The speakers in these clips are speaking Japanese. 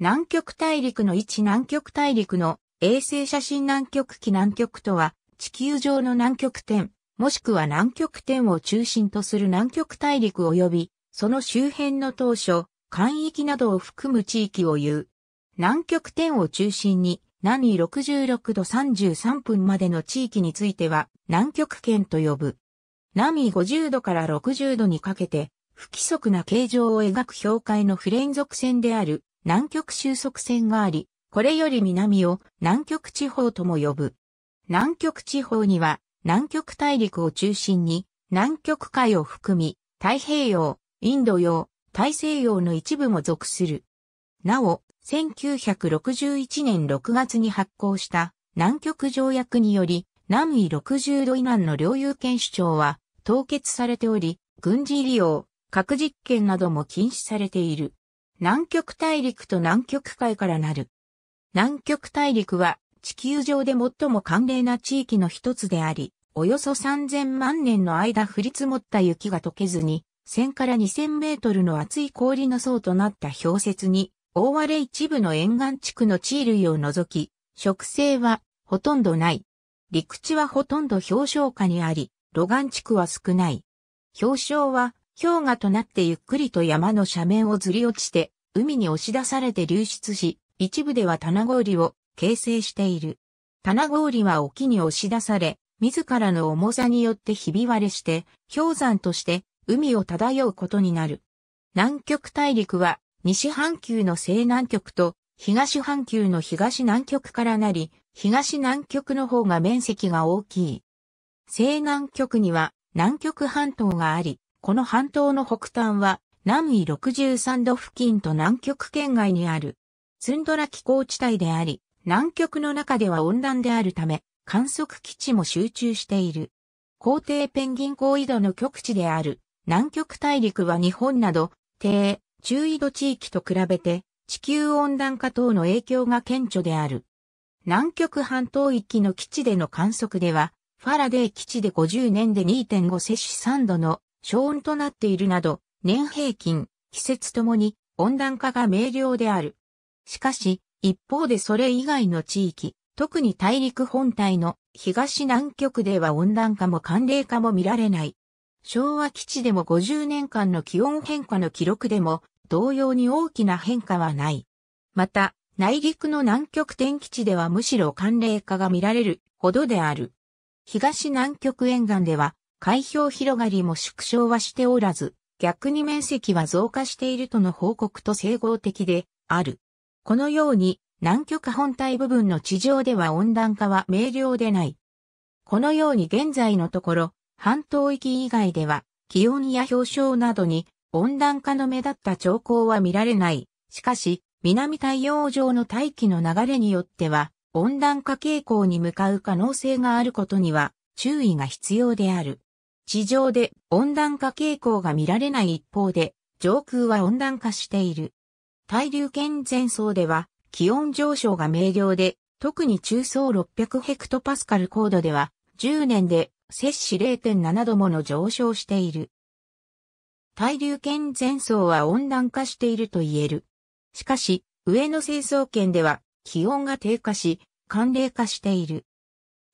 南極大陸の位置南極大陸の衛星写真南極機南極とは、地球上の南極点、もしくは南極点を中心とする南極大陸及び、その周辺の当初、海域などを含む地域を言う。南極点を中心に、南66度33分までの地域については、南極圏と呼ぶ。南ミ50度から60度にかけて、不規則な形状を描く氷界の不連続線である、南極収束線があり、これより南を南極地方とも呼ぶ。南極地方には南極大陸を中心に南極海を含み太平洋、インド洋、大西洋の一部も属する。なお、1961年6月に発行した南極条約により南緯60度以南の領有権主張は凍結されており、軍事利用、核実験なども禁止されている。南極大陸と南極海からなる。南極大陸は地球上で最も寒冷な地域の一つであり、およそ3000万年の間降り積もった雪が溶けずに、1000から2000メートルの厚い氷の層となった氷雪に、大荒れ一部の沿岸地区の地類を除き、植生はほとんどない。陸地はほとんど氷床下にあり、露岩地区は少ない。氷床は氷河となってゆっくりと山の斜面をずり落ちて、海に押し出されて流出し、一部では棚氷を形成している。棚氷は沖に押し出され、自らの重さによってひび割れして、氷山として海を漂うことになる。南極大陸は西半球の西南極と東半球の東南極からなり、東南極の方が面積が大きい。西南極には南極半島があり、この半島の北端は南緯63度付近と南極圏外にあるツンドラ気候地帯であり、南極の中では温暖であるため観測基地も集中している。皇帝ペンギン高緯度の極地である南極大陸は日本など低、中緯度地域と比べて地球温暖化等の影響が顕著である。南極半島域の基地での観測では、ファラデー基地で50年で2.5摂氏3度の小温となっているなど、年平均、季節ともに温暖化が明瞭である。しかし、一方でそれ以外の地域、特に大陸本体の東南極では温暖化も寒冷化も見られない。昭和基地でも50年間の気温変化の記録でも同様に大きな変化はない。また、内陸の南極天気地ではむしろ寒冷化が見られるほどである。東南極沿岸では開票広がりも縮小はしておらず、逆に面積は増加しているとの報告と整合的である。このように、南極本体部分の地上では温暖化は明瞭でない。このように現在のところ、半島域以外では、気温や氷床などに温暖化の目立った兆候は見られない。しかし、南太陽上の大気の流れによっては、温暖化傾向に向かう可能性があることには注意が必要である。地上で温暖化傾向が見られない一方で、上空は温暖化している。対流圏前層では気温上昇が明瞭で、特に中層600ヘクトパスカル高度では、10年で摂氏0.7度もの上昇している。対流圏前層は温暖化していると言える。しかし、上の成層圏では気温が低下し、寒冷化している。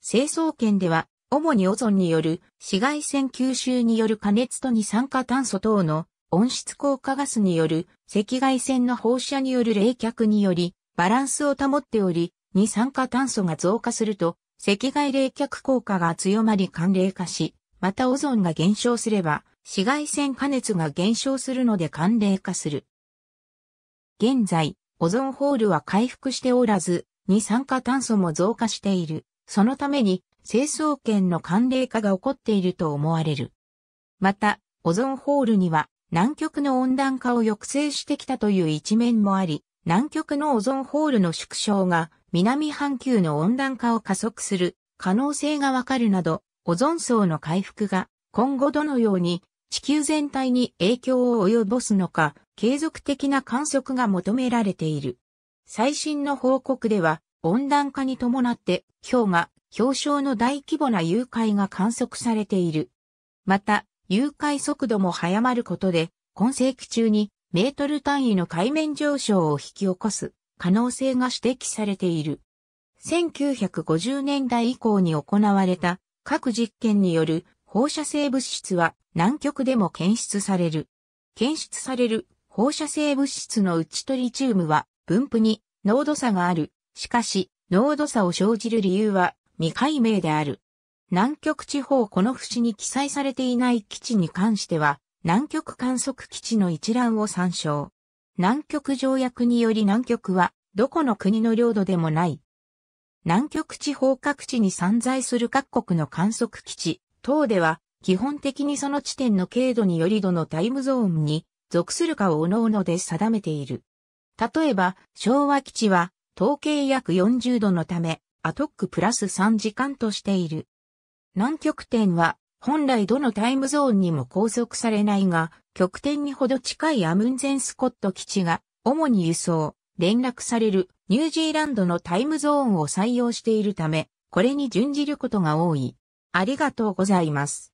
成層圏では主にオゾンによる紫外線吸収による加熱と二酸化炭素等の温室効果ガスによる赤外線の放射による冷却によりバランスを保っており、二酸化炭素が増加すると赤外冷却効果が強まり寒冷化し、またオゾンが減少すれば紫外線加熱が減少するので寒冷化する。現在、オゾンホールは回復しておらず、二酸化炭素も増加している。そのために成層圏の寒冷化が起こっていると思われる。また、オゾンホールには南極の温暖化を抑制してきたという一面もあり、南極のオゾンホールの縮小が南半球の温暖化を加速する可能性がわかるなど、オゾン層の回復が今後どのように地球全体に影響を及ぼすのか、継続的な観測が求められている。最新の報告では、温暖化に伴って、氷河、氷床の大規模な誘拐が観測されている。また、誘拐速度も早まることで、今世紀中にメートル単位の海面上昇を引き起こす可能性が指摘されている。1950年代以降に行われた各実験による放射性物質は南極でも検出される。検出される放射性物質のうちトリチウムは分布に濃度差がある。しかし、濃度差を生じる理由は未解明である。南極地方この節に記載されていない基地に関しては、南極観測基地の一覧を参照。南極条約により南極は、どこの国の領土でもない。南極地方各地に散在する各国の観測基地等では、基本的にその地点の経度によりどのタイムゾーンに属するかを各々で定めている。例えば、昭和基地は、統計約40度のため、アトックプラス3時間としている。南極点は本来どのタイムゾーンにも拘束されないが、極点にほど近いアムンゼンスコット基地が主に輸送、連絡されるニュージーランドのタイムゾーンを採用しているため、これに準じることが多い。ありがとうございます。